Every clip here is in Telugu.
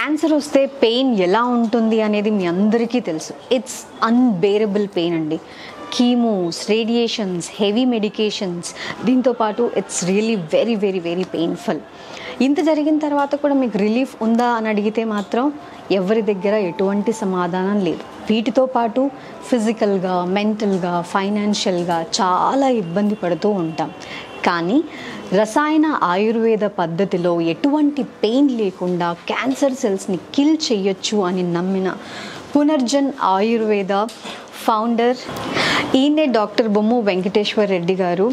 క్యాన్సర్ వస్తే పెయిన్ ఎలా ఉంటుంది అనేది మీ అందరికీ తెలుసు ఇట్స్ అన్బేరబుల్ పెయిన్ అండి కీమోస్ రేడియేషన్స్ హెవీ మెడికేషన్స్ దీంతోపాటు it's really very very very painful ఇంత జరిగిన తర్వాత కూడా మీకు రిలీఫ్ ఉందా అని అడిగితే మాత్రం ఎవరి దగ్గర ఎటువంటి సమాధానం లేదు వీటితో పాటు ఫిజికల్గా మెంటల్గా ఫైనాన్షియల్గా చాలా ఇబ్బంది పడుతూ ఉంటాం కానీ రసాయన ఆయుర్వేద పద్ధతిలో ఎటువంటి పెయిన్ లేకుండా క్యాన్సర్ సెల్స్ని కిల్ చేయొచ్చు అని నమ్మిన పునర్జన్ ఆయుర్వేద ఫౌండర్ ఈయనే డాక్టర్ బొమ్ము వెంకటేశ్వర్ రెడ్డి గారు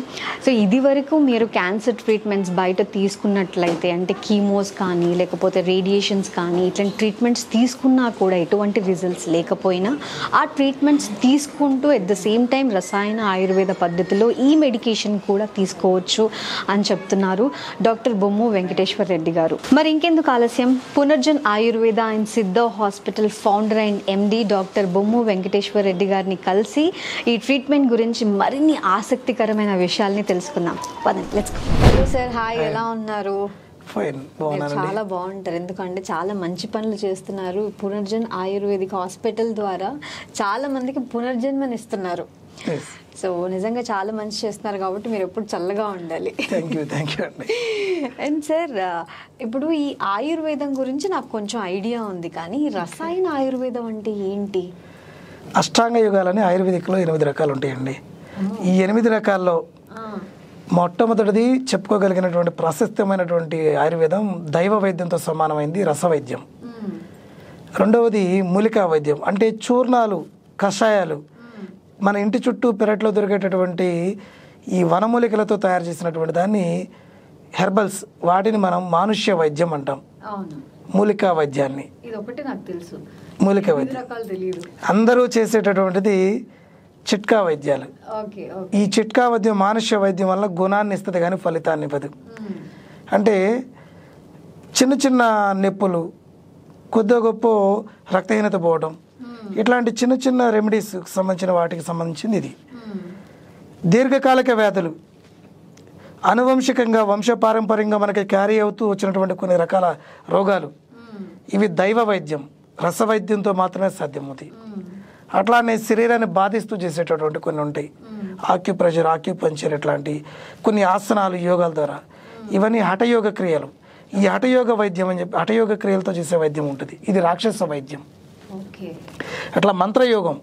సో ఇది వరకు మీరు క్యాన్సర్ ట్రీట్మెంట్స్ బయట తీసుకున్నట్లయితే అంటే కీమోస్ కానీ లేకపోతే రేడియేషన్స్ కానీ ఇట్లాంటి ట్రీట్మెంట్స్ తీసుకున్నా కూడా ఎటువంటి రిజల్ట్స్ లేకపోయినా ఆ ట్రీట్మెంట్స్ తీసుకుంటూ ఎట్ ద సేమ్ టైం రసాయన ఆయుర్వేద పద్ధతిలో ఈ మెడికేషన్ కూడా తీసుకోవచ్చు అని చెప్తున్నారు డాక్టర్ బొమ్ము వెంకటేశ్వర్ రెడ్డి గారు మరి ఇంకెందుకు ఆలస్యం Punarjan Ayurveda and Siddha hospital founder and MD doctor Bommu Venkateshwar Reddy గారు గారిని కలిసి ఈ ట్రీట్మెంట్ గురించి మరిన్ని ఆసక్తికరమైన విషయాల్ని తెలుసుకుందాం పదండి సార్ హాయ్ ఎలా ఉన్నారు చాలా బాగుంటారు ఎందుకంటే చాలా మంచి పనులు చేస్తున్నారు పునర్జన్ ఆయుర్వేదిక్ హాస్పిటల్ ద్వారా చాలా మందికి పునర్జన్మనిస్తున్నారు సో నిజంగా చాలా మంచి చేస్తున్నారు కాబట్టి మీరు ఎప్పుడు చల్లగా ఉండాలి అండ్ సార్ ఇప్పుడు ఈ ఆయుర్వేదం గురించి నాకు కొంచెం ఐడియా ఉంది కానీ రసాయన ఆయుర్వేదం అంటే ఏంటి అష్టాంగ యుగాలని ఆయుర్వేదిక్లో ఎనిమిది రకాలు ఉంటాయండి ఈ ఎనిమిది రకాల్లో మొట్టమొదటిది చెప్పుకోగలిగినటువంటి ప్రశస్తమైనటువంటి ఆయుర్వేదం దైవ వైద్యంతో సమానమైంది రసవైద్యం రెండవది మూలికా వైద్యం అంటే చూర్ణాలు కషాయాలు మన ఇంటి చుట్టూ పెరట్లో దొరికేటటువంటి ఈ వనమూలికలతో తయారు చేసినటువంటి దాన్ని హెర్బల్స్ వాటిని మనం మానుష్య వైద్యం అంటాం మూలికా వైద్యాన్ని ఇది ఒకటి నాకు తెలుసు మూలిక వైద్యం అందరూ చేసేటటువంటిది చిట్కా వైద్యాలు ఈ చిట్కా వైద్యం మానుష్య వైద్యం వల్ల గుణాన్ని ఇస్తుంది కానీ ఫలితాన్ని ఇవ్వదు అంటే చిన్న చిన్న నొప్పులు కొద్దిగా గొప్ప రక్తహీనత పోవడం ఇట్లాంటి చిన్న చిన్న రెమెడీస్ సంబంధించిన వాటికి సంబంధించింది ఇది దీర్ఘకాలిక వ్యాధులు అనువంశికంగా వంశపారంపర్యంగా మనకి క్యారీ అవుతూ వచ్చినటువంటి కొన్ని రకాల రోగాలు ఇవి దైవ వైద్యం రసవైద్యంతో మాత్రమే సాధ్యమవుతాయి అట్లానే శరీరాన్ని బాధిస్తూ చేసేటటువంటి కొన్ని ఉంటాయి ఆక్యుప్రెషర్ ఆక్యుపంచర్ ఇట్లాంటి కొన్ని ఆసనాలు యోగాల ద్వారా ఇవన్నీ హఠయోగ క్రియలు ఈ హఠయోగ వైద్యం అని చెప్పి హఠయోగ క్రియలతో చేసే వైద్యం ఉంటుంది ఇది రాక్షస వైద్యం అట్లా మంత్రయోగం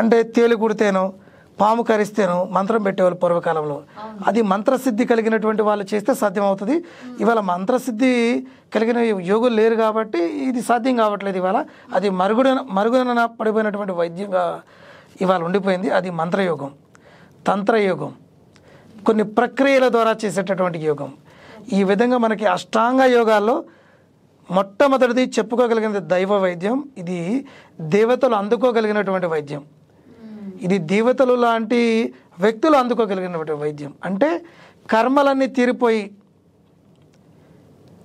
అంటే తేలి కుడితేనో పాము కరిస్తేను మంత్రం పెట్టేవాళ్ళు పూర్వకాలంలో అది మంత్రసిద్ధి కలిగినటువంటి వాళ్ళు చేస్తే సాధ్యం అవుతుంది ఇవాళ మంత్రసిద్ధి కలిగిన యోగులు లేరు కాబట్టి ఇది సాధ్యం కావట్లేదు ఇవాళ అది మరుగున మరుగున పడిపోయినటువంటి వైద్యంగా ఇవాళ ఉండిపోయింది అది మంత్రయోగం తంత్రయోగం కొన్ని ప్రక్రియల ద్వారా చేసేటటువంటి యోగం ఈ విధంగా మనకి అష్టాంగ యోగాల్లో మొట్టమొదటిది చెప్పుకోగలిగినది దైవ వైద్యం ఇది దేవతలు అందుకోగలిగినటువంటి వైద్యం ఇది దేవతలు లాంటి వ్యక్తులు అందుకోగలిగినటువంటి వైద్యం అంటే కర్మలన్నీ తీరిపోయి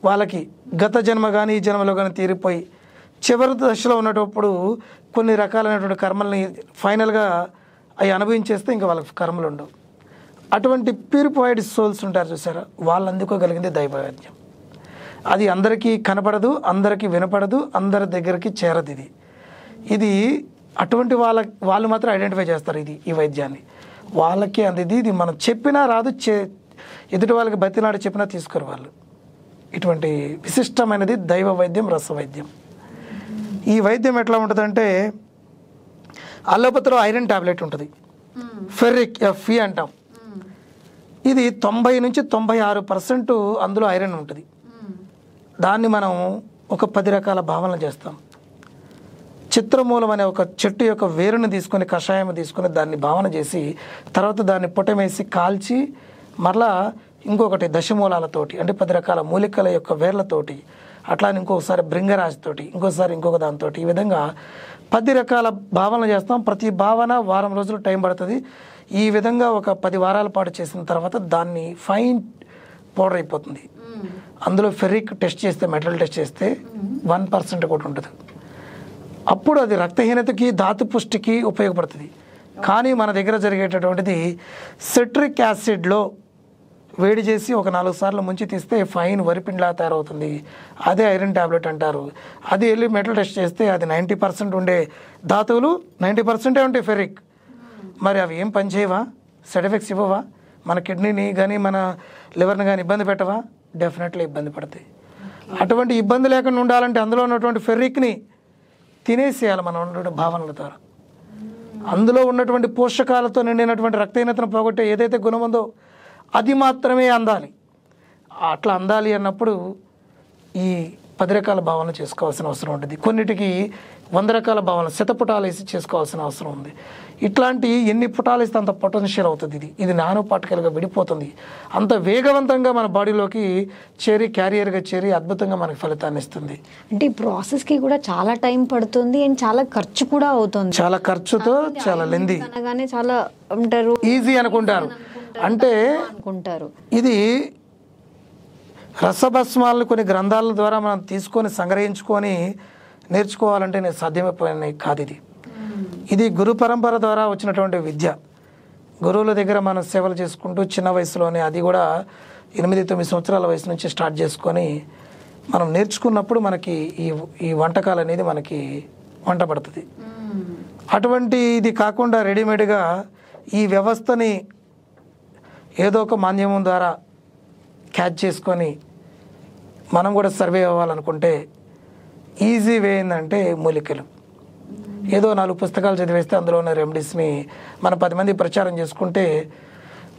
వాళ్ళకి గత జన్మ కానీ ఈ జన్మలో కానీ తీరిపోయి చివరి దశలో ఉన్నటప్పుడు కొన్ని రకాలైనటువంటి కర్మల్ని ఫైనల్గా అవి అనుభవించేస్తే ఇంకా వాళ్ళకి కర్మలు ఉండవు అటువంటి ప్యూరిఫైడ్ సోల్స్ ఉంటారు చూసారా వాళ్ళు అందుకోగలిగింది దైవవైద్యం అది అందరికీ కనపడదు అందరికీ వినపడదు అందరి దగ్గరికి చేరదు ఇది ఇది అటువంటి వాళ్ళ వాళ్ళు మాత్రం ఐడెంటిఫై చేస్తారు ఇది ఈ వైద్యాన్ని వాళ్ళకే అందిది ఇది మనం చెప్పినా రాదు చే ఎదుటి వాళ్ళకి బతినాడు చెప్పినా తీసుకోరు వాళ్ళు ఇటువంటి విశిష్టమైనది దైవ వైద్యం రస వైద్యం ఈ వైద్యం ఎట్లా ఉంటుందంటే అల్లోపతిలో ఐరన్ ట్యాబ్లెట్ ఉంటుంది ఫెర్రిక్ ఎఫ్ఈ అంటాం ఇది తొంభై నుంచి తొంభై ఆరు పర్సెంట్ అందులో ఐరన్ ఉంటుంది దాన్ని మనం ఒక పది రకాల భావనలు చేస్తాం చిత్రమూలం అనే ఒక చెట్టు యొక్క వేరుని తీసుకొని కషాయం తీసుకొని దాన్ని భావన చేసి తర్వాత దాన్ని పొటమేసి కాల్చి మరలా ఇంకొకటి దశమూలాలతోటి అంటే పది రకాల మూలికల యొక్క వేర్లతోటి అట్లా ఇంకొకసారి భృంగరాజు ఇంకోసారి ఇంకొక దానితోటి ఈ విధంగా పది రకాల భావనలు చేస్తాం ప్రతి భావన వారం రోజులు టైం పడుతుంది ఈ విధంగా ఒక పది వారాల పాటు చేసిన తర్వాత దాన్ని ఫైన్ పౌడర్ అయిపోతుంది అందులో ఫెరిక్ టెస్ట్ చేస్తే మెటల్ టెస్ట్ చేస్తే వన్ పర్సెంట్ కూడా ఉంటుంది అప్పుడు అది రక్తహీనతకి ధాతుపుష్టికి ఉపయోగపడుతుంది కానీ మన దగ్గర జరిగేటటువంటిది సిట్రిక్ యాసిడ్లో వేడి చేసి ఒక నాలుగు సార్లు ముంచి తీస్తే ఫైన్ వరిపిండిలా తయారవుతుంది అదే ఐరన్ ట్యాబ్లెట్ అంటారు అది వెళ్ళి మెటల్ టెస్ట్ చేస్తే అది నైంటీ పర్సెంట్ ఉండే ధాతువులు నైంటీ పర్సెంటే ఉంటాయి ఫెరిక్ మరి అవి ఏం పనిచేయవా సైడ్ ఎఫెక్ట్స్ ఇవ్వవా మన కిడ్నీని కానీ మన లివర్ని కానీ ఇబ్బంది పెట్టవా డెఫినెట్లీ ఇబ్బంది పడతాయి అటువంటి ఇబ్బంది లేకుండా ఉండాలంటే అందులో ఉన్నటువంటి ఫెర్రిక్ని తినేసేయాలి మనం ఉన్నటువంటి భావనల ద్వారా అందులో ఉన్నటువంటి పోషకాలతో నిండినటువంటి రక్తహీనతను పోగొట్టే ఏదైతే గుణం ఉందో అది మాత్రమే అందాలి అట్లా అందాలి అన్నప్పుడు ఈ పది రకాల భావనలు చేసుకోవాల్సిన అవసరం ఉంటుంది కొన్నిటికి వంద రకాల భావనలు శతపుటాలు వేసి చేసుకోవాల్సిన అవసరం ఉంది ఇట్లాంటి ఎన్ని పుటాలు ఇస్తే అంత పొటెన్షియల్ అవుతుంది ఇది ఇది నానో పార్టికల్గా విడిపోతుంది అంత వేగవంతంగా మన బాడీలోకి చేరి క్యారియర్గా చేరి అద్భుతంగా మనకి ఫలితాన్ని ఇస్తుంది అంటే ఈ ప్రాసెస్కి కూడా చాలా టైం పడుతుంది అండ్ చాలా ఖర్చు కూడా అవుతుంది చాలా ఖర్చుతో చాలా లెంది అనగానే చాలా ఉంటారు ఈజీ అనుకుంటారు అంటే అనుకుంటారు ఇది రసభస్మాలను కొన్ని గ్రంథాల ద్వారా మనం తీసుకొని సంగ్రహించుకొని నేర్చుకోవాలంటే నేను సాధ్యమైపోయినాయి కాదు ఇది ఇది గురు పరంపర ద్వారా వచ్చినటువంటి విద్య గురువుల దగ్గర మనం సేవలు చేసుకుంటూ చిన్న వయసులోనే అది కూడా ఎనిమిది తొమ్మిది సంవత్సరాల వయసు నుంచి స్టార్ట్ చేసుకొని మనం నేర్చుకున్నప్పుడు మనకి ఈ ఈ వంటకాలు అనేది మనకి వంట పడుతుంది అటువంటి ఇది కాకుండా రెడీమేడ్గా ఈ వ్యవస్థని ఏదో ఒక మాధ్యమం ద్వారా క్యాచ్ చేసుకొని మనం కూడా సర్వే అవ్వాలనుకుంటే ఈజీ వే ఏంటంటే మూలికలు ఏదో నాలుగు పుస్తకాలు చదివేస్తే అందులో ఉన్న రెమెడీస్ని మనం పది మంది ప్రచారం చేసుకుంటే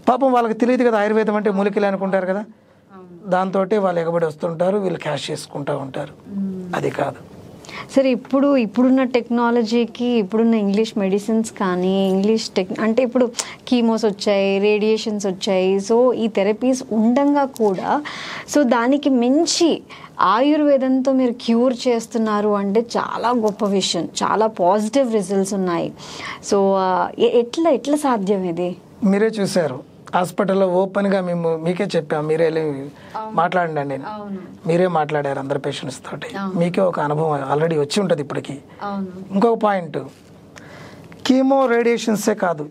పాపం వాళ్ళకి తెలియదు కదా ఆయుర్వేదం అంటే మూలికలే అనుకుంటారు కదా దాంతో వాళ్ళు ఎగబడి వస్తుంటారు వీళ్ళు క్యాష్ చేసుకుంటూ ఉంటారు అది కాదు సరే ఇప్పుడు ఇప్పుడున్న టెక్నాలజీకి ఇప్పుడున్న ఇంగ్లీష్ మెడిసిన్స్ కానీ ఇంగ్లీష్ టెక్ అంటే ఇప్పుడు కీమోస్ వచ్చాయి రేడియేషన్స్ వచ్చాయి సో ఈ థెరపీస్ ఉండంగా కూడా సో దానికి మించి ఆయుర్వేదంతో మీరు క్యూర్ చేస్తున్నారు అంటే చాలా గొప్ప విషయం చాలా పాజిటివ్ రిజల్ట్స్ ఉన్నాయి సో ఎట్లా ఎట్లా సాధ్యం ఇది మీరే చూశారు హాస్పిటల్లో ఓపెన్గా మేము మీకే చెప్పాము మీరే మాట్లాడండి నేను మీరే మాట్లాడారు అందరు పేషెంట్స్ తోటి మీకే ఒక అనుభవం ఆల్రెడీ వచ్చి ఉంటుంది ఇప్పటికి ఇంకొక పాయింట్ కీమో రేడియేషన్సే కాదు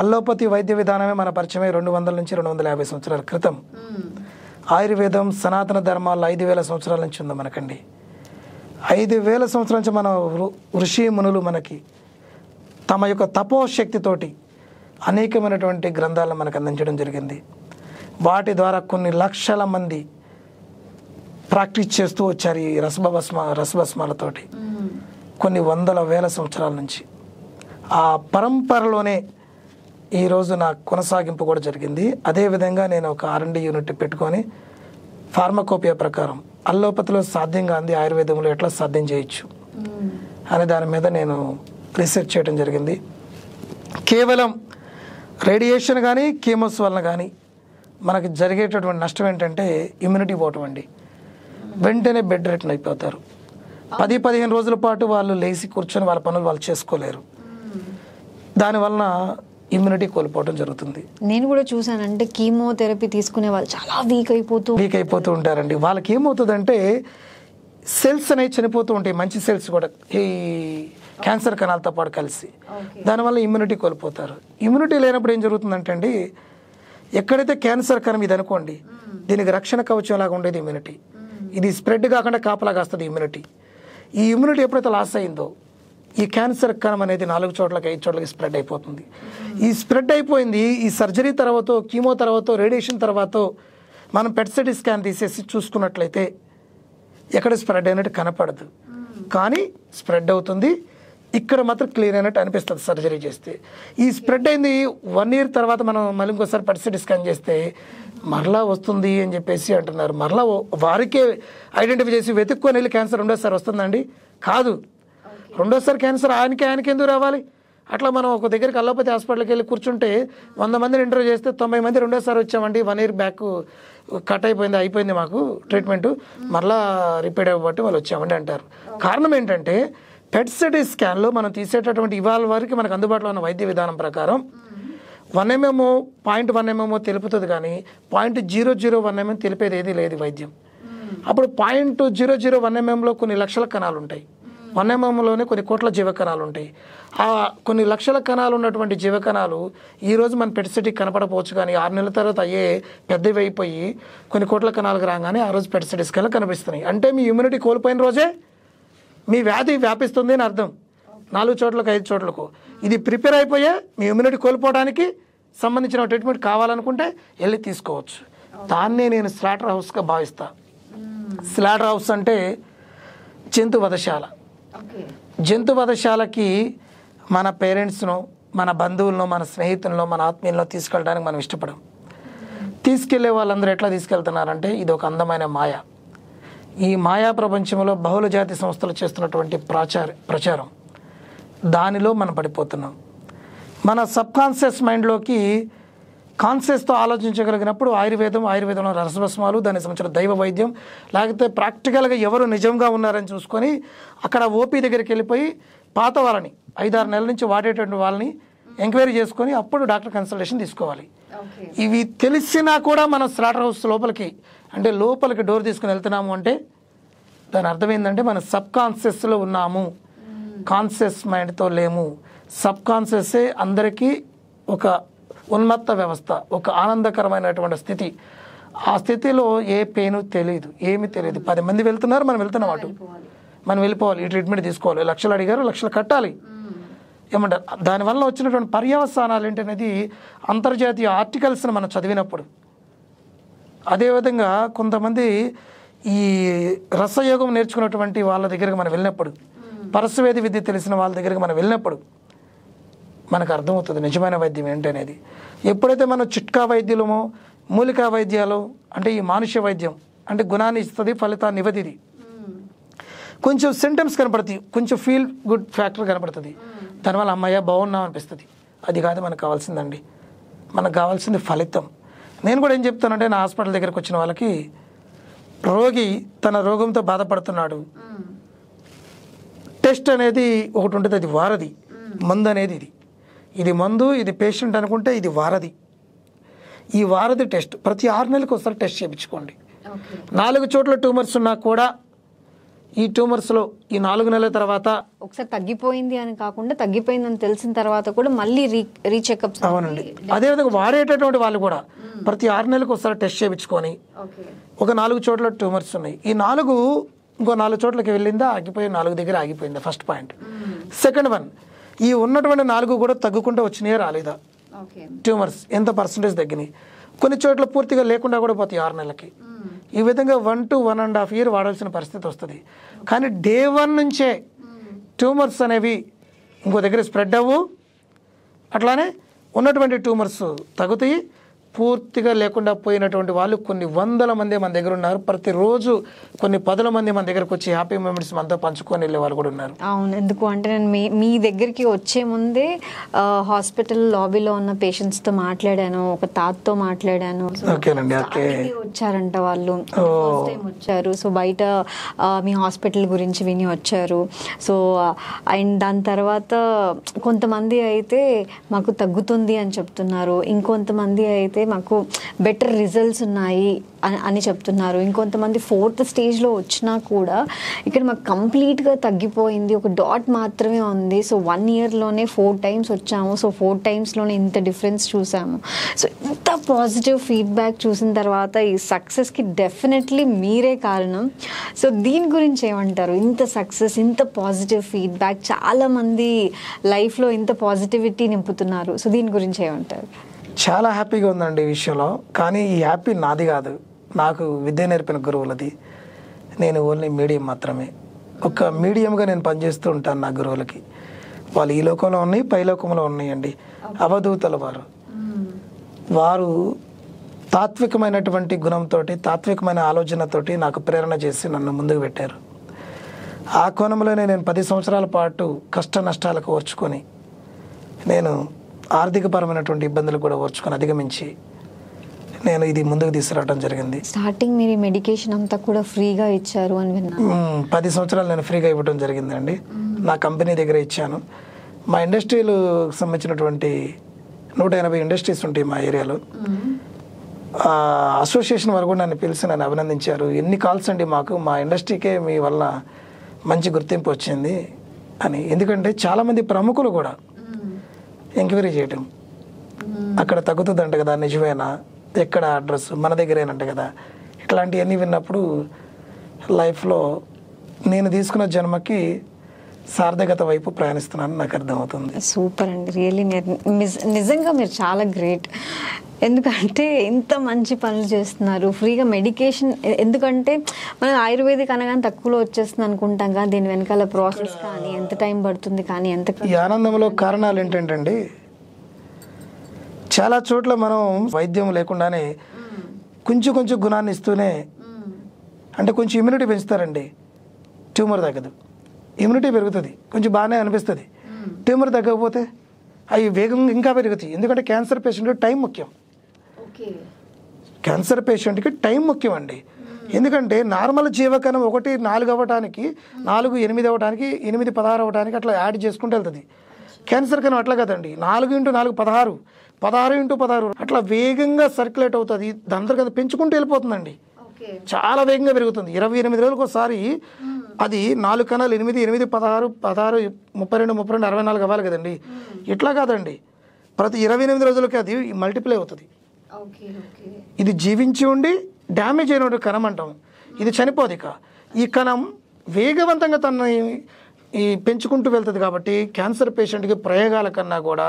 అల్లోపతి వైద్య విధానమే మన పరిచయమే రెండు వందల నుంచి రెండు వందల యాభై సంవత్సరాల క్రితం ఆయుర్వేదం సనాతన ధర్మాలు ఐదు వేల సంవత్సరాల నుంచి ఉంది మనకండి ఐదు వేల సంవత్సరాల నుంచి మన ఋషి మునులు మనకి తమ యొక్క తపోశక్తితోటి అనేకమైనటువంటి గ్రంథాలను మనకు అందించడం జరిగింది వాటి ద్వారా కొన్ని లక్షల మంది ప్రాక్టీస్ చేస్తూ వచ్చారు ఈ రసభస్మ రసభస్మాలతోటి కొన్ని వందల వేల సంవత్సరాల నుంచి ఆ పరంపరలోనే ఈరోజు నా కొనసాగింపు కూడా జరిగింది అదేవిధంగా నేను ఒక ఆర్ఎండి యూనిట్ పెట్టుకొని ఫార్మకోపియా ప్రకారం అల్లోపతిలో సాధ్యంగా అంది ఆయుర్వేదంలో ఎట్లా సాధ్యం చేయొచ్చు అనే దాని మీద నేను రీసెర్చ్ చేయడం జరిగింది కేవలం రేడియేషన్ కానీ కీమోస్ వలన కానీ మనకు జరిగేటటువంటి నష్టం ఏంటంటే ఇమ్యూనిటీ పోవటం అండి వెంటనే బెడ్ రిటర్న్ అయిపోతారు పది పదిహేను రోజుల పాటు వాళ్ళు లేచి కూర్చొని వాళ్ళ పనులు వాళ్ళు చేసుకోలేరు దానివలన ఇమ్యూనిటీ కోల్పోవడం జరుగుతుంది నేను కూడా చూశానంటే కీమోథెరపీ తీసుకునే వాళ్ళు చాలా వీక్ అయిపోతూ వీక్ అయిపోతూ ఉంటారండి వాళ్ళకి ఏమవుతుందంటే సెల్స్ అనేవి చనిపోతూ ఉంటాయి మంచి సెల్స్ కూడా ఈ క్యాన్సర్ కణాలతో పాటు కలిసి దానివల్ల ఇమ్యూనిటీ కోల్పోతారు ఇమ్యూనిటీ లేనప్పుడు ఏం జరుగుతుందంటే అండి ఎక్కడైతే క్యాన్సర్ కణం ఇది అనుకోండి దీనికి రక్షణ కవచం లాగా ఉండేది ఇమ్యూనిటీ ఇది స్ప్రెడ్ కాకుండా కాపలాగా వస్తుంది ఇమ్యూనిటీ ఈ ఇమ్యూనిటీ ఎప్పుడైతే లాస్ అయిందో ఈ క్యాన్సర్ కణం అనేది నాలుగు చోట్లకి ఐదు చోట్లకి స్ప్రెడ్ అయిపోతుంది ఈ స్ప్రెడ్ అయిపోయింది ఈ సర్జరీ తర్వాత కీమో తర్వాత రేడియేషన్ తర్వాత మనం పెట్సెట్ స్కాన్ తీసేసి చూసుకున్నట్లయితే ఎక్కడ స్ప్రెడ్ అయినట్టు కనపడదు కానీ స్ప్రెడ్ అవుతుంది ఇక్కడ మాత్రం క్లియర్ అయినట్టు అనిపిస్తుంది సర్జరీ చేస్తే ఈ స్ప్రెడ్ అయింది వన్ ఇయర్ తర్వాత మనం మళ్ళీ ఇంకోసారి పరిస్థితి స్కాన్ చేస్తే మరలా వస్తుంది అని చెప్పేసి అంటున్నారు మరలా వారికే ఐడెంటిఫై చేసి వెతుక్కొని వెళ్ళి క్యాన్సర్ రెండోసారి వస్తుందండి కాదు రెండోసారి క్యాన్సర్ ఆయనకి ఆయనకి ఎందుకు రావాలి అట్లా మనం ఒక దగ్గరికి అల్లోపతి హాస్పిటల్కి వెళ్ళి కూర్చుంటే వంద మందిని ఇంటర్వ్యూ చేస్తే తొంభై మంది రెండోసారి వచ్చామండి వన్ ఇయర్ బ్యాక్ కట్ అయిపోయింది అయిపోయింది మాకు ట్రీట్మెంట్ మరలా రిపీట్ అవ్వబట్టి వాళ్ళు వచ్చామండి అంటారు కారణం ఏంటంటే పెట్ సిటీ స్కాన్లో మనం తీసేటటువంటి ఇవాళ వరకు మనకు అందుబాటులో ఉన్న వైద్య విధానం ప్రకారం వన్ ఎంఎంఓ పాయింట్ వన్ ఎంఎంఓ తెలుపుతుంది కానీ point zero zero one MM తెలిపేది ఏది లేదు వైద్యం అప్పుడు పాయింట్ జీరో జీరో వన్ ఎంఎంలో కొన్ని లక్షల కణాలు ఉంటాయి వన్ ఎంఎంలోనే mm కొన్ని కోట్ల జీవకణాలు ఉంటాయి ఆ కొన్ని లక్షల కణాలు ఉన్నటువంటి జీవకణాలు ఈరోజు మన పెట్సిటీకి కనపడపోవచ్చు కానీ ఆరు నెలల తర్వాత అయ్యే పెద్దవి అయిపోయి కొన్ని కోట్ల కణాలకు రాగానే ఆ రోజు పెట్సిటీస్ కల్లా కనిపిస్తున్నాయి అంటే మీ ఇమ్యూనిటీ కోల్పోయిన రోజే మీ వ్యాధి వ్యాపిస్తుంది అని అర్థం నాలుగు చోట్లకు ఐదు చోట్లకు ఇది ప్రిపేర్ అయిపోయే మీ ఇమ్యూనిటీ కోల్పోవడానికి సంబంధించిన ట్రీట్మెంట్ కావాలనుకుంటే వెళ్ళి తీసుకోవచ్చు దాన్నే నేను స్లాటర్ హౌస్గా భావిస్తా స్లాటర్ హౌస్ అంటే జంతు వధశాల జంతు వధశాలకి మన పేరెంట్స్ను మన బంధువులను మన స్నేహితులను మన ఆత్మీయులను తీసుకెళ్ళడానికి మనం ఇష్టపడం తీసుకెళ్లే వాళ్ళందరూ ఎట్లా తీసుకెళ్తున్నారంటే ఇది ఒక అందమైన మాయ ఈ మాయా ప్రపంచంలో బహుళ జాతి సంస్థలు చేస్తున్నటువంటి ప్రచార ప్రచారం దానిలో మనం పడిపోతున్నాం మన సబ్కాన్షియస్ మైండ్లోకి కాన్షియస్తో ఆలోచించగలిగినప్పుడు ఆయుర్వేదం ఆయుర్వేదంలో రసభస్మాలు దానికి సంబంధించిన దైవ వైద్యం లేకపోతే ప్రాక్టికల్గా ఎవరు నిజంగా ఉన్నారని చూసుకొని అక్కడ ఓపీ దగ్గరికి వెళ్ళిపోయి పాత వాళ్ళని ఐదారు నెలల నుంచి వాడేటువంటి వాళ్ళని ఎంక్వైరీ చేసుకొని అప్పుడు డాక్టర్ కన్సల్టేషన్ తీసుకోవాలి ఇవి తెలిసినా కూడా మనం స్లాటర్ హౌస్ లోపలికి అంటే లోపలికి డోర్ తీసుకుని వెళ్తున్నాము అంటే దాని అర్థం ఏంటంటే మనం సబ్ కాన్షియస్లో ఉన్నాము కాన్షియస్ మైండ్తో లేము సబ్ కాన్షియస్సే అందరికీ ఒక ఉన్మత్త వ్యవస్థ ఒక ఆనందకరమైనటువంటి స్థితి ఆ స్థితిలో ఏ పెయిన్ తెలియదు ఏమి తెలియదు పది మంది వెళ్తున్నారు మనం వెళ్తున్నాం అటు మనం వెళ్ళిపోవాలి ఈ ట్రీట్మెంట్ తీసుకోవాలి లక్షలు అడిగారు లక్షలు కట్టాలి ఏమంటారు దానివల్ల వచ్చినటువంటి పర్యవసానాలు ఏంటనేది అంతర్జాతీయ ఆర్టికల్స్ని మనం చదివినప్పుడు అదేవిధంగా కొంతమంది ఈ రసయోగం నేర్చుకున్నటువంటి వాళ్ళ దగ్గరకు మనం వెళ్ళినప్పుడు పరస్వేది విద్య తెలిసిన వాళ్ళ దగ్గరకు మనం వెళ్ళినప్పుడు మనకు అర్థమవుతుంది నిజమైన వైద్యం ఏంటనేది ఎప్పుడైతే మనం చిట్కా వైద్యులమో మూలికా వైద్యాలు అంటే ఈ మానుష్య వైద్యం అంటే గుణాన్ని ఇస్తుంది ఫలితాన్ని ఇవ్వదిది కొంచెం సింటమ్స్ కనపడుతుంది కొంచెం ఫీల్ గుడ్ ఫ్యాక్టర్ కనపడుతుంది దానివల్ల అమ్మయ్య బాగున్నాం అనిపిస్తుంది అది కాదు మనకు కావాల్సిందండి మనకు కావాల్సింది ఫలితం నేను కూడా ఏం చెప్తానంటే నా హాస్పిటల్ దగ్గరకు వచ్చిన వాళ్ళకి రోగి తన రోగంతో బాధపడుతున్నాడు టెస్ట్ అనేది ఒకటి ఉంటుంది అది వారది మందు అనేది ఇది ఇది మందు ఇది పేషెంట్ అనుకుంటే ఇది వారది ఈ వారది టెస్ట్ ప్రతి ఆరు నెలలకు ఒకసారి టెస్ట్ చేయించుకోండి నాలుగు చోట్ల ట్యూమర్స్ ఉన్నా కూడా ఈ ట్యూమర్స్లో ఈ నాలుగు నెలల తర్వాత ఒకసారి తగ్గిపోయింది అని కాకుండా తగ్గిపోయిందని తెలిసిన తర్వాత కూడా మళ్ళీ రీ రీచెకప్ అవునండి అదేవిధంగా వాడేటటువంటి వాళ్ళు కూడా Hmm. ప్రతి ఆరు నెలలకు ఒకసారి టెస్ట్ చేయించుకొని ఒక నాలుగు చోట్ల ట్యూమర్స్ ఉన్నాయి ఈ నాలుగు ఇంకో నాలుగు చోట్లకి వెళ్ళిందా ఆగిపోయి నాలుగు దగ్గర ఆగిపోయిందా ఫస్ట్ పాయింట్ సెకండ్ వన్ ఈ ఉన్నటువంటి నాలుగు కూడా తగ్గుకుంటూ వచ్చినాయే రాలేదా ట్యూమర్స్ ఎంత పర్సంటేజ్ తగ్గినాయి కొన్ని చోట్ల పూర్తిగా లేకుండా కూడా పోతాయి ఆరు నెలలకి hmm. ఈ విధంగా one to one and half year వాడాల్సిన పరిస్థితి వస్తుంది కానీ డే వన్ నుంచే ట్యూమర్స్ hmm. అనేవి ఇంకో దగ్గర స్ప్రెడ్ అవ్వు అట్లానే ఉన్నటువంటి ట్యూమర్స్ తగ్గుతాయి పూర్తిగా లేకుండా పోయినటువంటి వాళ్ళు కొన్ని వందల మంది మన దగ్గర ఉన్నారు ప్రతిరోజు కొన్ని పదల మంది మన దగ్గరకు వచ్చి హ్యాపీ మూమెంట్స్ మనతో పంచుకొని వెళ్ళే వాళ్ళు కూడా ఉన్నారు అవును ఎందుకు అంటే నేను మీ మీ దగ్గరికి వచ్చే ముందే హాస్పిటల్ లాబీలో ఉన్న పేషెంట్స్తో మాట్లాడాను ఒక తాతతో మాట్లాడాను ఓకేనండి ఓకే వచ్చారంట వాళ్ళు వచ్చారు సో బయట మీ హాస్పిటల్ గురించి విని వచ్చారు సో అండ్ దాని తర్వాత కొంతమంది అయితే మాకు తగ్గుతుంది అని చెప్తున్నారు ఇంకొంతమంది అయితే మాకు బెటర్ రిజల్ట్స్ ఉన్నాయి అని చెప్తున్నారు ఇంకొంతమంది ఫోర్త్ స్టేజ్లో వచ్చినా కూడా ఇక్కడ మాకు కంప్లీట్గా తగ్గిపోయింది ఒక డాట్ మాత్రమే ఉంది సో వన్ ఇయర్లోనే ఫోర్ టైమ్స్ వచ్చాము సో ఫోర్ టైమ్స్లోనే ఇంత డిఫరెన్స్ చూసాము సో ఇంత పాజిటివ్ ఫీడ్బ్యాక్ చూసిన తర్వాత ఈ సక్సెస్కి డెఫినెట్లీ మీరే కారణం సో దీని గురించి ఏమంటారు ఇంత సక్సెస్ ఇంత పాజిటివ్ ఫీడ్బ్యాక్ చాలామంది లైఫ్లో ఇంత పాజిటివిటీ నింపుతున్నారు సో దీని గురించి ఏమంటారు చాలా హ్యాపీగా ఉందండి ఈ విషయంలో కానీ ఈ హ్యాపీ నాది కాదు నాకు విద్య నేర్పిన గురువులది నేను ఓన్లీ మీడియం మాత్రమే ఒక మీడియంగా నేను పనిచేస్తూ ఉంటాను నా గురువులకి వాళ్ళు ఈ లోకంలో ఉన్నాయి పై లోకంలో ఉన్నాయండి అవధూతలు వారు వారు తాత్వికమైనటువంటి గుణంతో తాత్వికమైన ఆలోచనతోటి నాకు ప్రేరణ చేసి నన్ను ముందుకు పెట్టారు ఆ కోణంలోనే నేను పది సంవత్సరాల పాటు కష్ట నష్టాలకు ఓర్చుకొని నేను ఆర్థికపరమైనటువంటి ఇబ్బందులు కూడా ఓర్చుకొని అధిగమించి నేను ఇది ముందుకు తీసుకురావడం జరిగింది స్టార్టింగ్ మీరు మెడికేషన్ అంతా కూడా ఫ్రీగా ఇచ్చారు అని పది సంవత్సరాలు నేను ఫ్రీగా ఇవ్వడం జరిగిందండి నా కంపెనీ దగ్గర ఇచ్చాను మా ఇండస్ట్రీలు సంబంధించినటువంటి నూట ఎనభై ఇండస్ట్రీస్ ఉంటాయి మా ఏరియాలో అసోసియేషన్ వరకు కూడా నన్ను పిలిచి నన్ను అభినందించారు ఎన్ని కాల్స్ అండి మాకు మా ఇండస్ట్రీకే మీ వల్ల మంచి గుర్తింపు వచ్చింది అని ఎందుకంటే చాలామంది ప్రముఖులు కూడా ఎంక్వైరీ చేయటం అక్కడ తగ్గుతుందంట కదా నిజమేనా ఎక్కడ అడ్రస్ మన దగ్గరేనంట కదా ఇట్లాంటివన్నీ విన్నప్పుడు లైఫ్లో నేను తీసుకున్న జన్మకి సార్థకత వైపు ప్రయాణిస్తున్నాను నాకు అర్థమవుతుంది సూపర్ అండి రియల్లీ నిజంగా మీరు చాలా గ్రేట్ ఎందుకంటే ఇంత మంచి పనులు చేస్తున్నారు ఫ్రీగా మెడికేషన్ ఎందుకంటే మనం ఆయుర్వేదిక్ అనగానే తక్కువలో వచ్చేస్తుంది అనుకుంటాం కానీ దీని వెనకాల ప్రాసెస్ కానీ ఎంత టైం పడుతుంది కానీ ఎంత ఈ ఆనందంలో కారణాలు ఏంటంటే చాలా చోట్ల మనం వైద్యం లేకుండానే కొంచెం కొంచెం గుణాన్ని ఇస్తూనే అంటే కొంచెం ఇమ్యూనిటీ పెంచుతారండి ట్యూమర్ తగ్గదు ఇమ్యూనిటీ పెరుగుతుంది కొంచెం బాగానే అనిపిస్తుంది ట్యూమర్ తగ్గకపోతే అవి వేగంగా ఇంకా పెరుగుతాయి ఎందుకంటే క్యాన్సర్ పేషెంట్లో టైం ముఖ్యం క్యాన్సర్ పేషెంట్కి టైం ముఖ్యం అండి ఎందుకంటే నార్మల్ జీవకణం ఒకటి నాలుగు అవ్వటానికి నాలుగు ఎనిమిది అవ్వటానికి ఎనిమిది పదహారు అవ్వటానికి అట్లా యాడ్ చేసుకుంటూ వెళ్తుంది క్యాన్సర్ కణం అట్లా కదండి నాలుగు ఇంటూ నాలుగు పదహారు పదహారు ఇంటూ పదహారు అట్లా వేగంగా సర్క్యులేట్ అవుతుంది కదా పెంచుకుంటూ వెళ్ళిపోతుందండి చాలా వేగంగా పెరుగుతుంది ఇరవై ఎనిమిది రోజులకు ఒకసారి అది నాలుగు కణాలు ఎనిమిది ఎనిమిది పదహారు పదహారు ముప్పై రెండు ముప్పై రెండు అరవై నాలుగు అవ్వాలి కదండి ఇట్లా కాదండి ప్రతి ఇరవై ఎనిమిది రోజులకి అది మల్టిప్లై అవుతుంది ఇది జీవించి ఉండి డ్యామేజ్ అయిన కణం అంటాం ఇది చనిపోదిక ఈ కణం వేగవంతంగా తనని ఈ పెంచుకుంటూ వెళ్తుంది కాబట్టి క్యాన్సర్ పేషెంట్కి ప్రయోగాల కన్నా కూడా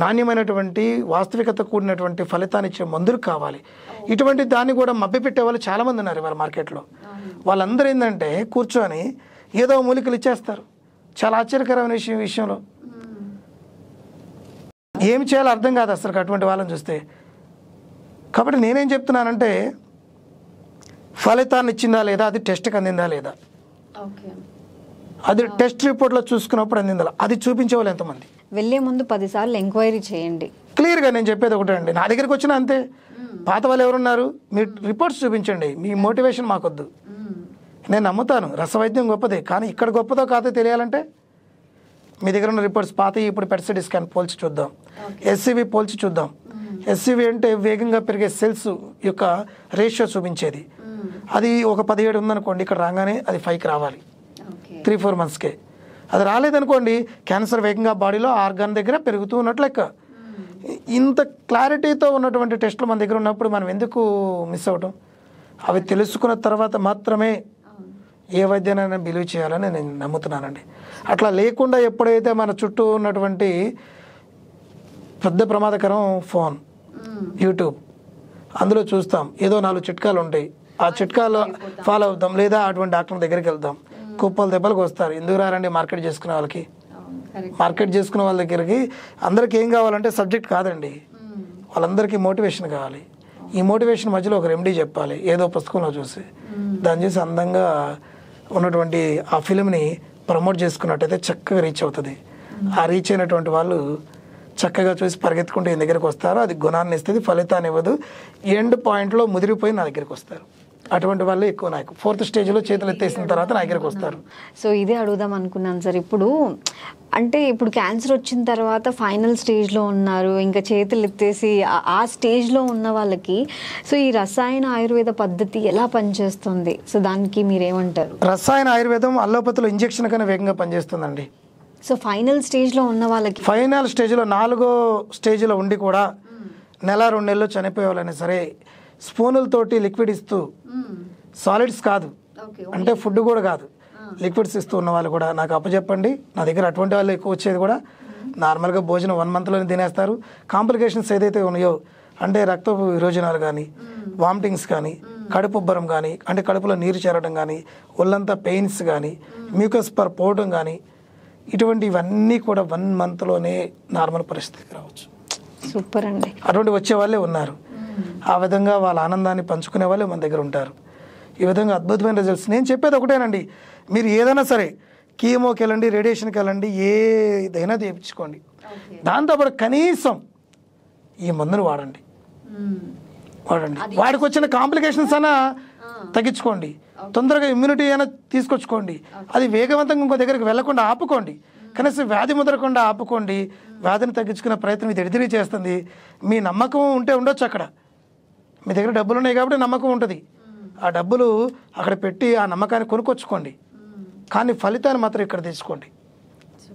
నాణ్యమైనటువంటి వాస్తవికత కూడినటువంటి ఫలితాన్ని ఇచ్చే మందులు కావాలి oh. ఇటువంటి దాన్ని కూడా మభ్యపెట్టే వాళ్ళు చాలామంది ఉన్నారు వాళ్ళ మార్కెట్లో వాళ్ళందరూ ఏంటంటే కూర్చొని ఏదో మూలికలు ఇచ్చేస్తారు చాలా ఆశ్చర్యకరమైన విషయం విషయంలో hmm. ఏమి చేయాలో అర్థం కాదు అసలు అటువంటి వాళ్ళని చూస్తే కాబట్టి నేనేం చెప్తున్నానంటే ఫలితాన్ని ఇచ్చిందా లేదా అది టెస్ట్కి అందిందా లేదా అది టెస్ట్ రిపోర్ట్లో చూసుకున్నప్పుడు అందిందా అది చూపించేవాళ్ళు ఎంతమంది వెళ్ళే ముందు పదిసార్లు ఎంక్వైరీ చేయండి క్లియర్గా నేను చెప్పేది అండి నా దగ్గరికి వచ్చిన అంతే పాత వాళ్ళు ఎవరున్నారు మీ రిపోర్ట్స్ చూపించండి మీ మోటివేషన్ మాకొద్దు నేను నమ్ముతాను రసవైద్యం గొప్పదే కానీ ఇక్కడ గొప్పదో కాదో తెలియాలంటే మీ దగ్గర ఉన్న రిపోర్ట్స్ పాత ఇప్పుడు పెట్ స్కాన్ పోల్చి చూద్దాం ఎస్సీవి పోల్చి చూద్దాం ఎస్సీవి అంటే వేగంగా పెరిగే సెల్స్ యొక్క రేషియో చూపించేది hmm. అది ఒక పదిహేడు ఉందనుకోండి ఇక్కడ రాగానే అది ఫైవ్కి రావాలి త్రీ ఫోర్ మంత్స్కే అది రాలేదనుకోండి క్యాన్సర్ వేగంగా బాడీలో ఆర్గాన్ దగ్గర పెరుగుతూ ఉన్నట్లు లెక్క hmm. ఇంత క్లారిటీతో ఉన్నటువంటి టెస్టులు మన దగ్గర ఉన్నప్పుడు మనం ఎందుకు మిస్ అవ్వటం అవి తెలుసుకున్న తర్వాత మాత్రమే ఏ వైద్యనైనా బిలీవ్ చేయాలని నేను నమ్ముతున్నానండి అట్లా లేకుండా ఎప్పుడైతే మన చుట్టూ ఉన్నటువంటి పెద్ద ప్రమాదకరం ఫోన్ యూట్యూబ్ అందులో చూస్తాం ఏదో నాలుగు చిట్కాలు ఉంటాయి ఆ చిట్కాలు ఫాలో అవుతాం లేదా అటువంటి డాక్టర్ దగ్గరికి వెళ్తాం కుప్పలు దెబ్బలకు వస్తారు ఎందుకు రారండి మార్కెట్ చేసుకునే వాళ్ళకి మార్కెట్ చేసుకునే వాళ్ళ దగ్గరికి అందరికి ఏం కావాలంటే సబ్జెక్ట్ కాదండి వాళ్ళందరికీ మోటివేషన్ కావాలి ఈ మోటివేషన్ మధ్యలో ఒక రెమెడీ చెప్పాలి ఏదో పుస్తకంలో చూసి దాన్ని చూసి అందంగా ఉన్నటువంటి ఆ ఫిలింని ప్రమోట్ చేసుకున్నట్టయితే చక్కగా రీచ్ అవుతుంది ఆ రీచ్ అయినటువంటి వాళ్ళు చక్కగా చూసి పరిగెత్తుకుంటే ఈయన దగ్గరికి వస్తారు అది గుణాన్ని ఇస్తుంది ఫలితాన్ని ఇవ్వదు ఎండ్ పాయింట్లో ముదిరిపోయి నా దగ్గరికి వస్తారు అటువంటి వాళ్ళు ఎక్కువ నాకు ఫోర్త్ స్టేజ్లో చేతులు ఎత్తేసిన తర్వాత నా దగ్గరికి వస్తారు సో ఇదే అడుగుదాం అనుకున్నాను సార్ ఇప్పుడు అంటే ఇప్పుడు క్యాన్సర్ వచ్చిన తర్వాత ఫైనల్ స్టేజ్లో ఉన్నారు ఇంకా చేతులు ఎత్తేసి ఆ స్టేజ్లో ఉన్న వాళ్ళకి సో ఈ రసాయన ఆయుర్వేద పద్ధతి ఎలా పనిచేస్తుంది సో దానికి మీరేమంటారు రసాయన ఆయుర్వేదం అల్లోపతిలో ఇంజక్షన్ కన్నా వేగంగా పనిచేస్తుందండి సో ఫైనల్ స్టేజ్లో ఉన్న వాళ్ళకి ఫైనల్ స్టేజ్లో నాలుగో స్టేజ్లో ఉండి కూడా నెల రెండు నెలలు చనిపోయేవాళ్ళని సరే స్పూనులతోటి లిక్విడ్ ఇస్తూ సాలిడ్స్ కాదు అంటే ఫుడ్ కూడా కాదు లిక్విడ్స్ ఇస్తూ ఉన్న వాళ్ళు కూడా నాకు అప్పచెప్పండి నా దగ్గర అటువంటి వాళ్ళు ఎక్కువ వచ్చేది కూడా నార్మల్గా భోజనం వన్ మంత్లోనే తినేస్తారు కాంప్లికేషన్స్ ఏదైతే ఉన్నాయో అంటే రక్తపు విరోజనాలు కానీ వామిటింగ్స్ కానీ కడుపు ఉబ్బరం కానీ అంటే కడుపులో నీరు చేరడం కానీ ఒళ్ళంతా పెయిన్స్ కానీ మ్యూకస్ పర్ పోవడం కానీ ఇటువంటి ఇవన్నీ కూడా వన్ మంత్లోనే నార్మల్ పరిస్థితికి రావచ్చు సూపర్ అండి అటువంటి వచ్చే వాళ్ళే ఉన్నారు ఆ విధంగా వాళ్ళ ఆనందాన్ని పంచుకునే వాళ్ళే మన దగ్గర ఉంటారు ఈ విధంగా అద్భుతమైన రిజల్ట్స్ నేను చెప్పేది ఒకటేనండి మీరు ఏదైనా సరే కీమోకి వెళ్ళండి రేడియేషన్కి వెళ్ళండి ఏదైనా చేయించుకోండి దాంతోపాటు కనీసం ఈ మందును వాడండి వాడండి వాడికి వచ్చిన కాంప్లికేషన్స్ అన్నా తగ్గించుకోండి తొందరగా ఇమ్యూనిటీ అయినా తీసుకొచ్చుకోండి అది వేగవంతంగా ఇంకో దగ్గరికి వెళ్లకుండా ఆపుకోండి hmm. కనీసం వ్యాధి ముదరకుండా ఆపుకోండి వ్యాధిని తగ్గించుకునే ప్రయత్నం ఇది ఎడిదిరి చేస్తుంది మీ నమ్మకం ఉంటే ఉండొచ్చు అక్కడ మీ దగ్గర డబ్బులు ఉన్నాయి కాబట్టి నమ్మకం ఉంటుంది hmm. ఆ డబ్బులు అక్కడ పెట్టి ఆ నమ్మకాన్ని కొనుక్కొచ్చుకోండి hmm. కానీ ఫలితాన్ని మాత్రం ఇక్కడ తీసుకోండి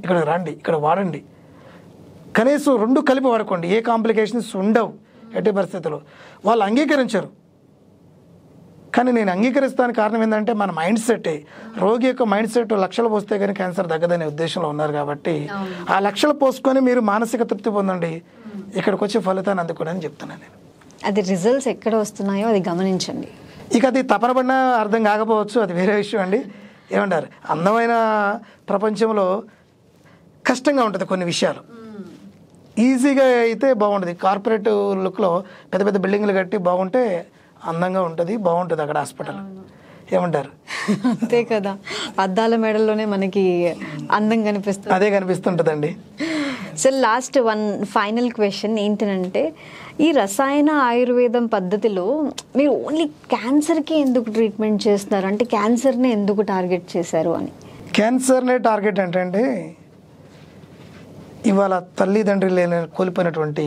ఇక్కడ రండి ఇక్కడ వాడండి కనీసం రెండు కలిపి వాడుకోండి ఏ కాంప్లికేషన్స్ ఉండవు ఎట్టి పరిస్థితుల్లో వాళ్ళు అంగీకరించారు కానీ నేను అంగీకరిస్తాను కారణం ఏంటంటే మన మైండ్ సెట్ రోగి యొక్క మైండ్ సెట్ లక్షలు పోస్తే కానీ క్యాన్సర్ తగ్గదనే ఉద్దేశంలో ఉన్నారు కాబట్టి ఆ లక్షలు పోసుకొని మీరు మానసిక తృప్తి పొందండి ఇక్కడికి వచ్చి ఫలితాన్ని అందుకోడని చెప్తున్నాను అది రిజల్ట్స్ ఎక్కడ వస్తున్నాయో అది గమనించండి ఇక అది తపనబడిన అర్థం కాకపోవచ్చు అది వేరే విషయం అండి ఏమంటారు అందమైన ప్రపంచంలో కష్టంగా ఉంటుంది కొన్ని విషయాలు ఈజీగా అయితే బాగుంటుంది కార్పొరేట్ లుక్లో పెద్ద పెద్ద బిల్డింగ్లు కట్టి బాగుంటే అందంగా ఉంటుంది బాగుంటుంది అక్కడ హాస్పిటల్ ఏమంటారు అంతే కదా అద్దాల మేడల్లోనే మనకి అందం కనిపిస్తుంది అదే కనిపిస్తుంటుందండి so last one final question ఏంటంటే ఈ రసాయన ఆయుర్వేదం పద్ధతిలో మీరు ఓన్లీ క్యాన్సర్కి ఎందుకు ట్రీట్మెంట్ చేస్తున్నారు అంటే క్యాన్సర్ని ఎందుకు టార్గెట్ చేశారు అని క్యాన్సర్నే టార్గెట్ ఏంటంటే అండి ఇవాళ తల్లిదండ్రులు లేని కోల్పోయినటువంటి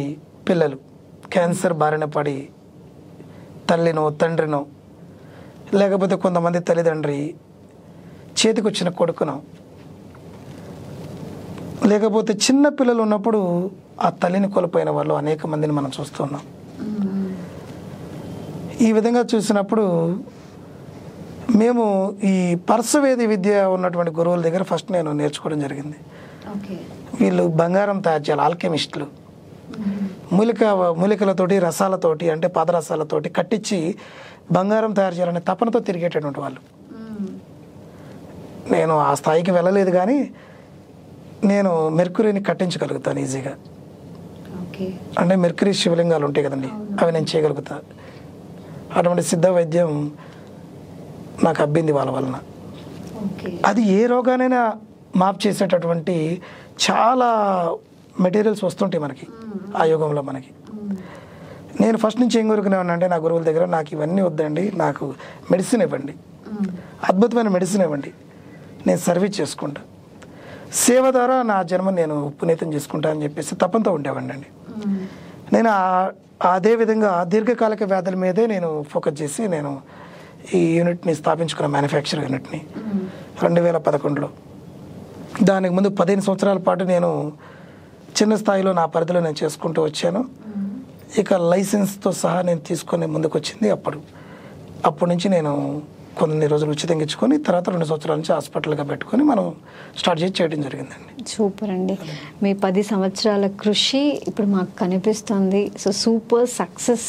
పిల్లలు క్యాన్సర్ బారిన పడి తల్లినో తండ్రినో లేకపోతే కొంతమంది తల్లిదండ్రి చేతికొచ్చిన కొడుకునో లేకపోతే చిన్న పిల్లలు ఉన్నప్పుడు ఆ తల్లిని కోల్పోయిన వాళ్ళు అనేక మందిని మనం చూస్తున్నాం ఈ విధంగా చూసినప్పుడు మేము ఈ పర్సవేది విద్య ఉన్నటువంటి గురువుల దగ్గర ఫస్ట్ నేను నేర్చుకోవడం జరిగింది వీళ్ళు బంగారం తయారు చేయాలి ఆల్కెమిస్టులు మూలిక మూలికలతోటి రసాలతోటి అంటే పాదరసాలతోటి కట్టించి బంగారం తయారు చేయాలనే తపనతో తిరిగేటటువంటి వాళ్ళు నేను ఆ స్థాయికి వెళ్ళలేదు కానీ నేను మెర్కురీని కట్టించగలుగుతాను ఈజీగా అంటే మెర్కురీ శివలింగాలు ఉంటాయి కదండి అవి నేను చేయగలుగుతా అటువంటి సిద్ధ వైద్యం నాకు అబ్బింది వాళ్ళ వలన అది ఏ రోగానైనా మాప్ చేసేటటువంటి చాలా మెటీరియల్స్ వస్తుంటాయి మనకి ఆ యుగంలో మనకి నేను ఫస్ట్ నుంచి ఏం కోరుకునే అంటే నా గురువుల దగ్గర నాకు ఇవన్నీ వద్దండి నాకు మెడిసిన్ ఇవ్వండి అద్భుతమైన మెడిసిన్ ఇవ్వండి నేను సర్వీస్ చేసుకుంటా సేవ ద్వారా నా జన్మ నేను పునీతం చేసుకుంటా అని చెప్పేసి తప్పంతో ఉండేవాడి అండి నేను అదే విధంగా దీర్ఘకాలిక వ్యాధుల మీదే నేను ఫోకస్ చేసి నేను ఈ యూనిట్ని స్థాపించుకున్న మ్యానుఫ్యాక్చర్ యూనిట్ని రెండు వేల పదకొండులో దానికి ముందు పదిహేను సంవత్సరాల పాటు నేను చిన్న స్థాయిలో నా పరిధిలో నేను చేసుకుంటూ వచ్చాను ఇక లైసెన్స్తో సహా నేను తీసుకొని ముందుకు వచ్చింది అప్పుడు అప్పటి నుంచి నేను కొన్ని రోజులు ఉచితంగా ఇచ్చుకొని తర్వాత రెండు సంవత్సరాల నుంచి హాస్పిటల్గా పెట్టుకొని మనం స్టార్ట్ చేసి చేయడం జరిగిందండి సూపర్ అండి మీ పది సంవత్సరాల కృషి ఇప్పుడు మాకు కనిపిస్తుంది సో సూపర్ సక్సెస్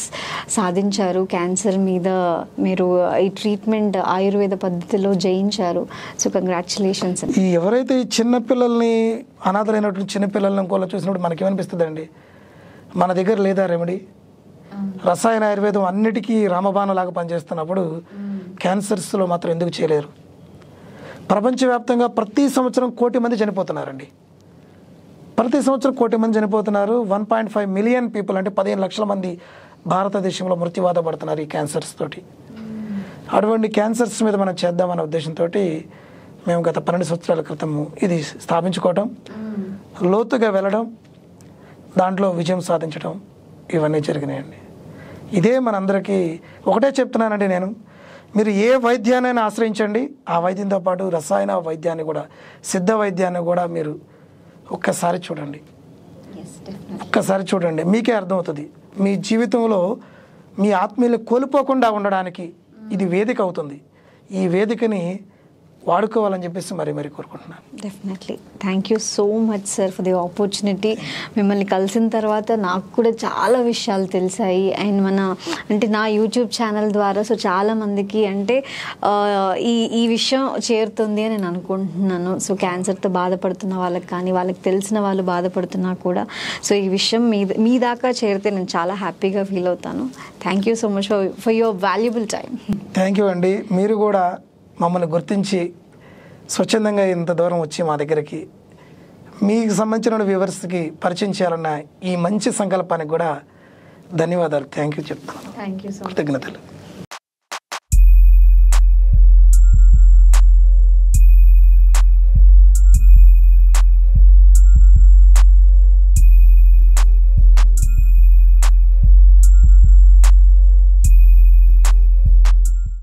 సాధించారు క్యాన్సర్ మీద మీరు ఈ ట్రీట్మెంట్ ఆయుర్వేద పద్ధతిలో జయించారు సో కంగ్రాచులేషన్స్ ఈ ఎవరైతే ఈ చిన్నపిల్లల్ని అనాథలైనటువంటి చిన్నపిల్లల్ని ఇంకోలా చూసినప్పుడు మనకేమనిపిస్తుంది అండి మన దగ్గర లేదా రెమెడీ రసాయన ఆయుర్వేదం అన్నిటికీ రామబాణలాగా పనిచేస్తున్నప్పుడు క్యాన్సర్స్లో మాత్రం ఎందుకు చేయలేరు ప్రపంచవ్యాప్తంగా ప్రతి సంవత్సరం కోటి మంది చనిపోతున్నారండి ప్రతి సంవత్సరం కోటి మంది చనిపోతున్నారు one point five million people అంటే పదిహేను లక్షల మంది భారతదేశంలో మృత్యువాద పడుతున్నారు ఈ క్యాన్సర్స్ తోటి అటువంటి క్యాన్సర్స్ మీద మనం చేద్దామనే ఉద్దేశంతో మేము గత పన్నెండు సంవత్సరాల క్రితము ఇది స్థాపించుకోవటం లోతుగా వెళ్ళడం దాంట్లో విజయం సాధించడం ఇవన్నీ జరిగినాయండి ఇదే మనందరికీ ఒకటే చెప్తున్నానండి నేను మీరు ఏ వైద్యాన్ని ఆశ్రయించండి ఆ వైద్యంతో పాటు రసాయన వైద్యాన్ని కూడా సిద్ధ వైద్యాన్ని కూడా మీరు ఒక్కసారి చూడండి ఒక్కసారి చూడండి మీకే అర్థమవుతుంది మీ జీవితంలో మీ ఆత్మీయులు కోల్పోకుండా ఉండడానికి ఇది వేదిక అవుతుంది ఈ వేదికని వాడుకోవాలని చెప్పేసి మరి మరి కోరుకుంటున్నాను definitely thank you so much sir for the opportunity మిమ్మల్ని కలిసిన తర్వాత నాకు కూడా చాలా విషయాలు తెలిసాయి అండ్ మన అంటే నా యూట్యూబ్ ఛానల్ ద్వారా సో చాలామందికి అంటే ఈ ఈ విషయం చేరుతుంది అని నేను అనుకుంటున్నాను సో క్యాన్సర్తో బాధపడుతున్న వాళ్ళకి కానీ వాళ్ళకి తెలిసిన వాళ్ళు బాధపడుతున్నా కూడా సో ఈ విషయం మీ మీ దాకా చేరితే నేను చాలా హ్యాపీగా ఫీల్ అవుతాను thank you so much for your valuable time thank you అండి మీరు కూడా మమ్మల్ని గుర్తించి స్వచ్ఛందంగా ఇంత దూరం వచ్చి మా దగ్గరికి మీకు సంబంధించిన వ్యూవర్స్కి పరిచయం చేయాలన్న ఈ మంచి సంకల్పానికి కూడా ధన్యవాదాలు థ్యాంక్ యూ చెప్తాను కృతజ్ఞతలు